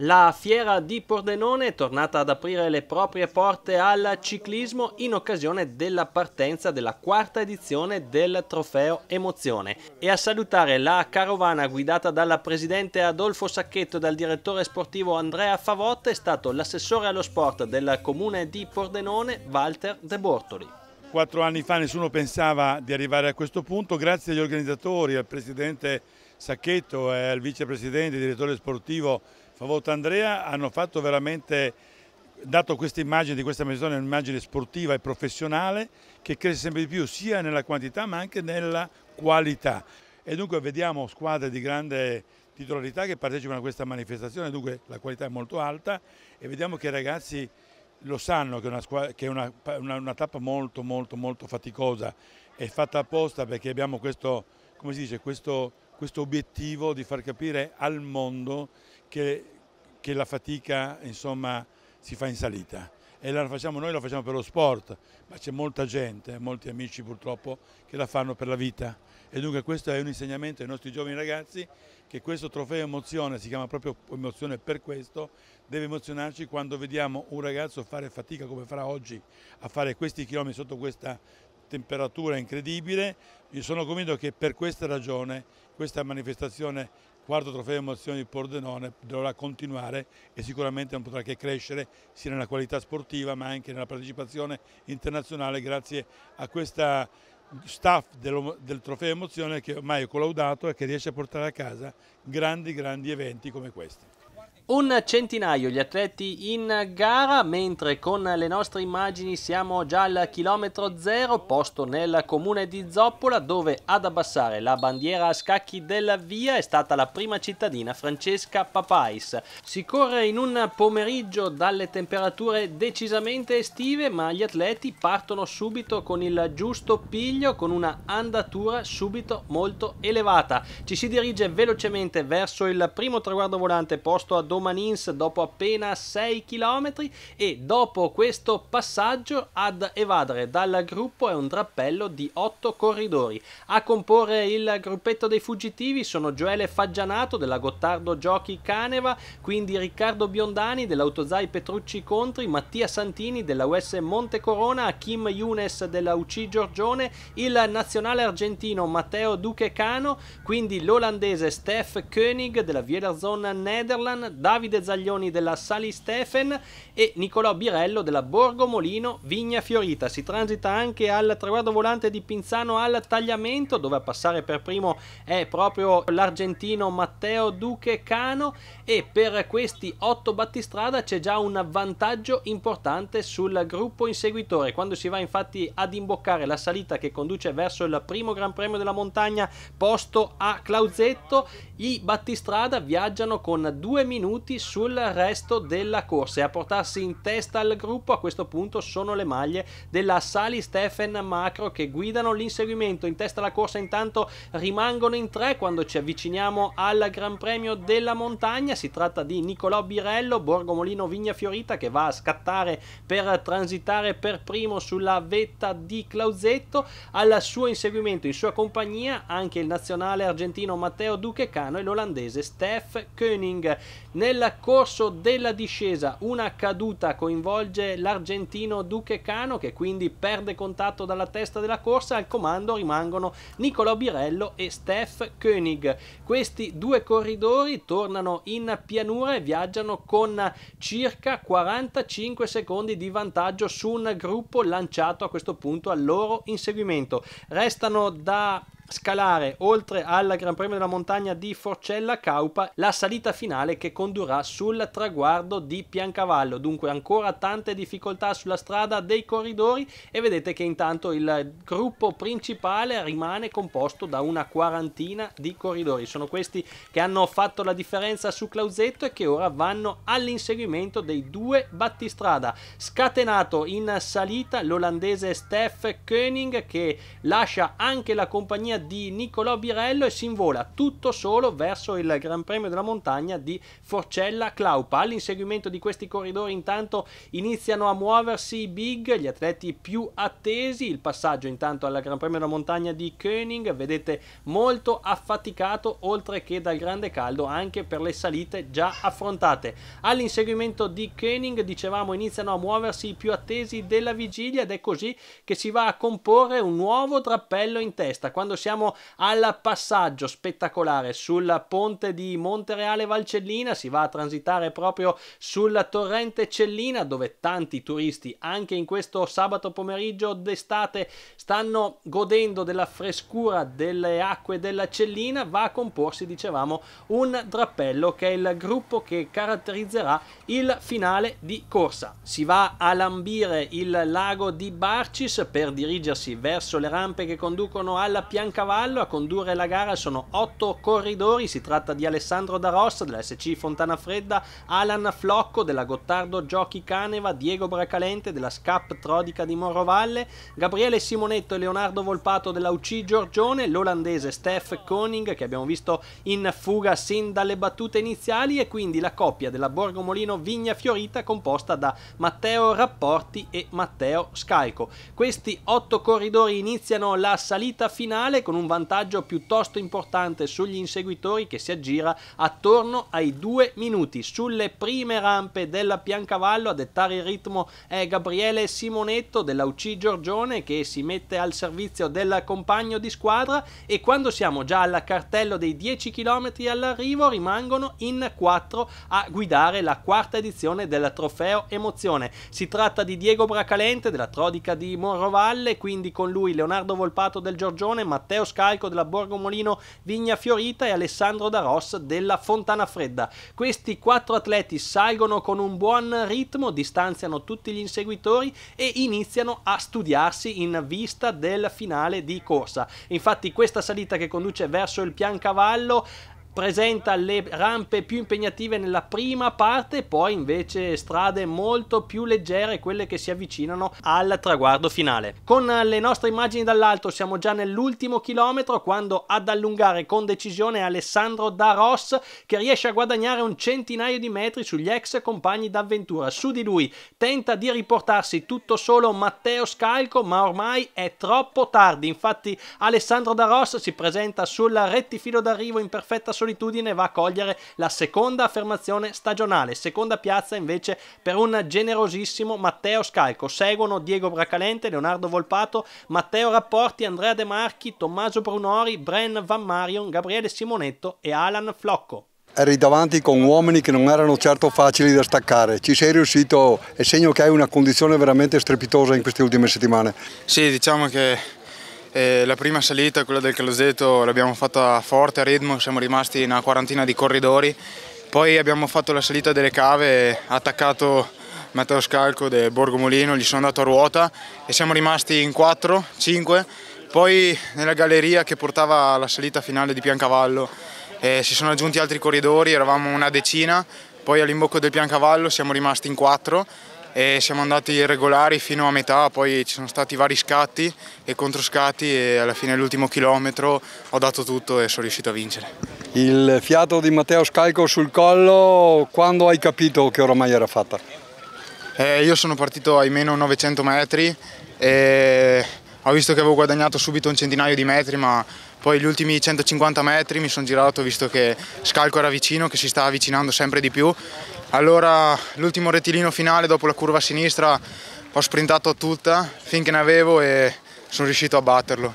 La fiera di Pordenone è tornata ad aprire le proprie porte al ciclismo in occasione della partenza della quarta edizione del trofeo Emozione e a salutare la carovana guidata dal presidente Adolfo Sacchetto e dal direttore sportivo Andrea Favotta è stato l'assessore allo sport del comune di Pordenone Walter De Bortoli. Quattro anni fa nessuno pensava di arrivare a questo punto, grazie agli organizzatori, al presidente Sacchetto e al vicepresidente, direttore sportivo Favotto Andrea hanno fatto veramente dato questa immagine di questa manifestazione un'immagine sportiva e professionale che cresce sempre di più sia nella quantità ma anche nella qualità e dunque vediamo squadre di grande titolarità che partecipano a questa manifestazione dunque la qualità è molto alta e vediamo che i ragazzi lo sanno che è, una, che è una, una, una tappa molto molto molto faticosa è fatta apposta perché abbiamo questo, come si dice, questo, questo obiettivo di far capire al mondo che, che la fatica insomma, si fa in salita e la facciamo noi, la facciamo per lo sport, ma c'è molta gente, molti amici purtroppo che la fanno per la vita e dunque questo è un insegnamento ai nostri giovani ragazzi che questo trofeo emozione, si chiama proprio emozione per questo, deve emozionarci quando vediamo un ragazzo fare fatica come farà oggi a fare questi chilometri sotto questa temperatura incredibile. Io sono convinto che per questa ragione questa manifestazione quarto trofeo emozioni di Pordenone dovrà continuare e sicuramente non potrà che crescere sia nella qualità sportiva ma anche nella partecipazione internazionale grazie a questa staff del, del trofeo emozione che ormai è collaudato e che riesce a portare a casa grandi grandi eventi come questi. Un centinaio gli atleti in gara, mentre con le nostre immagini siamo già al chilometro zero, posto nel comune di Zoppola, dove ad abbassare la bandiera a scacchi della via è stata la prima cittadina Francesca Papais. Si corre in un pomeriggio dalle temperature decisamente estive, ma gli atleti partono subito con il giusto piglio, con una andatura subito molto elevata. Ci si dirige velocemente verso il primo traguardo volante posto a 12 Domanins dopo appena 6 km e dopo questo passaggio ad evadere dal gruppo è un drappello di 8 corridori. A comporre il gruppetto dei fuggitivi sono Gioele Faggianato della Gottardo Giochi Caneva, quindi Riccardo Biondani dell'Autozai Petrucci Contri, Mattia Santini della US Monte Corona, Kim Younes della UC Giorgione, il nazionale argentino Matteo Duchecano, quindi l'olandese Stef Koenig della Wielerzone Nederland, Davide Zaglioni della Sali Stefen e Nicolò Birello della Borgo Molino Vigna Fiorita. Si transita anche al traguardo volante di Pinzano al tagliamento dove a passare per primo è proprio l'argentino Matteo Duque Cano e per questi otto battistrada c'è già un vantaggio importante sul gruppo inseguitore. Quando si va infatti ad imboccare la salita che conduce verso il primo Gran Premio della montagna posto a Clauzetto, i battistrada viaggiano con due minuti sul resto della corsa e a portarsi passi in testa al gruppo a questo punto sono le maglie della Sali Stephen Macro che guidano l'inseguimento in testa alla corsa intanto rimangono in tre quando ci avviciniamo al Gran Premio della Montagna si tratta di Nicolò Birello Borgomolino Vigna Fiorita che va a scattare per transitare per primo sulla vetta di Clauzetto al suo inseguimento in sua compagnia anche il nazionale argentino Matteo Duchecano e l'olandese Steph Koenig nel corso della discesa una caduta caduta coinvolge l'argentino Duque Cano che quindi perde contatto dalla testa della corsa, al comando rimangono Nicola Birello e Steph Koenig. Questi due corridori tornano in pianura e viaggiano con circa 45 secondi di vantaggio su un gruppo lanciato a questo punto al loro inseguimento. Restano da scalare oltre al Gran Premio della Montagna di Forcella Caupa la salita finale che condurrà sul traguardo di Piancavallo. Dunque ancora tante difficoltà sulla strada dei corridori e vedete che intanto il gruppo principale rimane composto da una quarantina di corridori. Sono questi che hanno fatto la differenza su Clausetto e che ora vanno all'inseguimento dei due battistrada. Scatenato in salita l'olandese Steph Koenig che lascia anche la compagnia compagnia di Nicolò Birello e si invola tutto solo verso il Gran Premio della Montagna di Forcella Claupa. All'inseguimento di questi corridori intanto iniziano a muoversi i big, gli atleti più attesi, il passaggio intanto al Gran Premio della Montagna di Koenig, vedete molto affaticato oltre che dal grande caldo anche per le salite già affrontate. All'inseguimento di Koenig dicevamo iniziano a muoversi i più attesi della vigilia ed è così che si va a comporre un nuovo drappello in testa. Quando si siamo al passaggio spettacolare sul ponte di Montereale Valcellina, si va a transitare proprio sul torrente Cellina dove tanti turisti anche in questo sabato pomeriggio d'estate stanno godendo della frescura delle acque della Cellina, va a comporsi dicevamo un drappello che è il gruppo che caratterizzerà il finale di corsa. Si va a lambire il lago di Barcis per dirigersi verso le rampe che conducono alla Piancaria cavallo a condurre la gara sono otto corridori, si tratta di Alessandro Da Rossa della SC Fontana Fredda, Alan Flocco della Gottardo Giochi Caneva, Diego Bracalente della Scap Trodica di Morrovalle, Gabriele Simonetto e Leonardo Volpato della UC Giorgione, l'olandese Steph Koning che abbiamo visto in fuga sin dalle battute iniziali e quindi la coppia della Borgomolino Vigna Fiorita composta da Matteo Rapporti e Matteo Scalco. Questi otto corridori iniziano la salita finale con un vantaggio piuttosto importante sugli inseguitori che si aggira attorno ai due minuti. Sulle prime rampe della Piancavallo a dettare il ritmo è Gabriele Simonetto della UC Giorgione che si mette al servizio del compagno di squadra e quando siamo già al cartello dei 10 km all'arrivo rimangono in quattro a guidare la quarta edizione del trofeo Emozione. Si tratta di Diego Bracalente della Trodica di Morrovalle, quindi con lui Leonardo Volpato del Giorgione, Matteo Matteo Scalco della Borgomolino Vigna Fiorita e Alessandro Daros della Fontana Fredda. Questi quattro atleti salgono con un buon ritmo, distanziano tutti gli inseguitori e iniziano a studiarsi in vista del finale di corsa. Infatti questa salita che conduce verso il Piancavallo presenta le rampe più impegnative nella prima parte, poi invece strade molto più leggere, quelle che si avvicinano al traguardo finale. Con le nostre immagini dall'alto siamo già nell'ultimo chilometro quando ad allungare con decisione è Alessandro Daros che riesce a guadagnare un centinaio di metri sugli ex compagni d'avventura. Su di lui tenta di riportarsi tutto solo Matteo Scalco, ma ormai è troppo tardi. Infatti Alessandro Daros si presenta sul rettifilo d'arrivo in perfetta soluzione solitudine va a cogliere la seconda affermazione stagionale, seconda piazza invece per un generosissimo Matteo Scalco. Seguono Diego Bracalente, Leonardo Volpato, Matteo Rapporti, Andrea De Marchi, Tommaso Brunori, Bren Van Marion, Gabriele Simonetto e Alan Flocco eri davanti con uomini che non erano certo facili da staccare, ci sei riuscito, è segno che hai una condizione veramente strepitosa in queste ultime settimane. Sì, diciamo che eh, la prima salita, quella del Caloseto, l'abbiamo fatta forte a ritmo, siamo rimasti in una quarantina di corridori. Poi abbiamo fatto la salita delle cave, attaccato Matteo Scalco del Borgo Molino, gli sono andato a ruota e siamo rimasti in 4, 5. Poi nella galleria che portava alla salita finale di Piancavallo eh, si sono aggiunti altri corridori, eravamo una decina. Poi all'imbocco del Piancavallo siamo rimasti in 4 e siamo andati regolari fino a metà, poi ci sono stati vari scatti e controscatti e alla fine l'ultimo chilometro ho dato tutto e sono riuscito a vincere. Il fiato di Matteo Scalco sul collo, quando hai capito che oramai era fatta? Eh, io sono partito ai meno 900 metri e ho visto che avevo guadagnato subito un centinaio di metri ma poi gli ultimi 150 metri mi sono girato, visto che Scalco era vicino, che si stava avvicinando sempre di più. Allora l'ultimo rettilino finale dopo la curva a sinistra ho sprintato tutta finché ne avevo e sono riuscito a batterlo.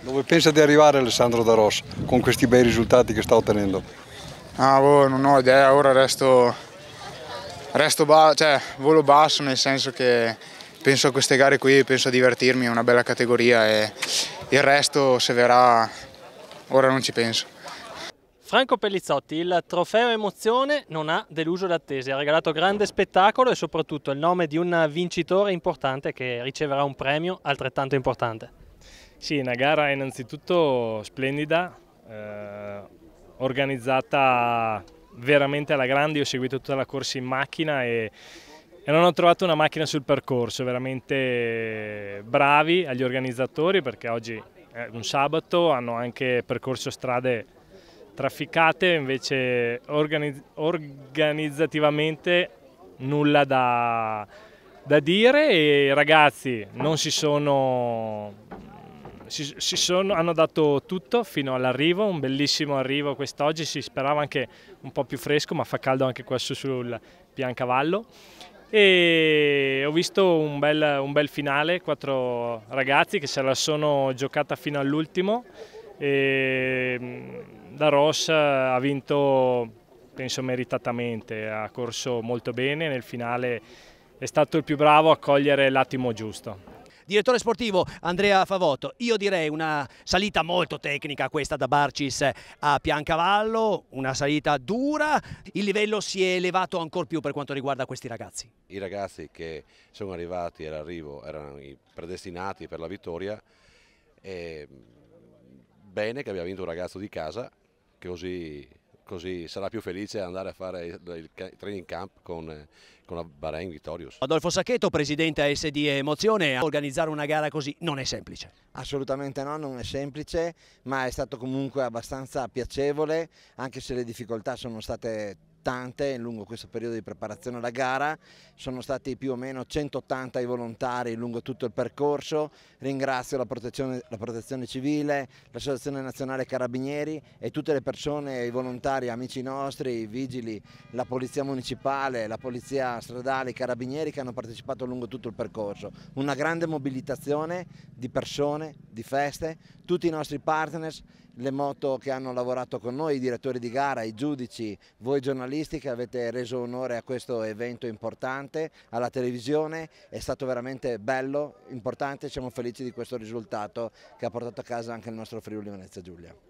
Dove pensa di arrivare Alessandro Daros con questi bei risultati che sta ottenendo? Ah, boh, non ho idea, ora resto, resto ba cioè, volo basso nel senso che penso a queste gare qui, penso a divertirmi, è una bella categoria e il resto se verrà ora non ci penso. Franco Pellizzotti, il trofeo emozione non ha deluso l'attesa, ha regalato grande spettacolo e soprattutto il nome di un vincitore importante che riceverà un premio altrettanto importante. Sì, una gara innanzitutto splendida, eh, organizzata veramente alla grande, io ho seguito tutta la corsa in macchina e e non ho trovato una macchina sul percorso, veramente bravi agli organizzatori perché oggi è un sabato, hanno anche percorso strade trafficate, invece organizz organizzativamente nulla da, da dire e i ragazzi non si sono, si, si sono, hanno dato tutto fino all'arrivo, un bellissimo arrivo quest'oggi, si sperava anche un po' più fresco ma fa caldo anche questo sul Piancavallo e ho visto un bel, un bel finale, quattro ragazzi che se la sono giocata fino all'ultimo e mm, da Ross ha vinto penso meritatamente, ha corso molto bene, nel finale è stato il più bravo a cogliere l'attimo giusto. Direttore sportivo Andrea Favotto, io direi una salita molto tecnica questa da Barcis a Piancavallo, una salita dura, il livello si è elevato ancora più per quanto riguarda questi ragazzi. I ragazzi che sono arrivati all'arrivo erano i predestinati per la vittoria, e bene che abbia vinto un ragazzo di casa, così, così sarà più felice andare a fare il training camp con, con la Bahrain Victorious. Adolfo Sacchetto, presidente ASD Emozione, organizzare una gara così non è semplice. Assolutamente no, non è semplice, ma è stato comunque abbastanza piacevole, anche se le difficoltà sono state tante lungo questo periodo di preparazione alla gara, sono stati più o meno 180 i volontari lungo tutto il percorso, ringrazio la protezione, la protezione civile, l'Associazione Nazionale Carabinieri e tutte le persone, i volontari, amici nostri, i vigili, la Polizia Municipale, la Polizia stradale, i carabinieri che hanno partecipato lungo tutto il percorso, una grande mobilitazione di persone, di feste, tutti i nostri partners, le moto che hanno lavorato con noi, i direttori di gara, i giudici, voi giornalisti che avete reso onore a questo evento importante, alla televisione, è stato veramente bello, importante, siamo felici di questo risultato che ha portato a casa anche il nostro Friuli Venezia Giulia.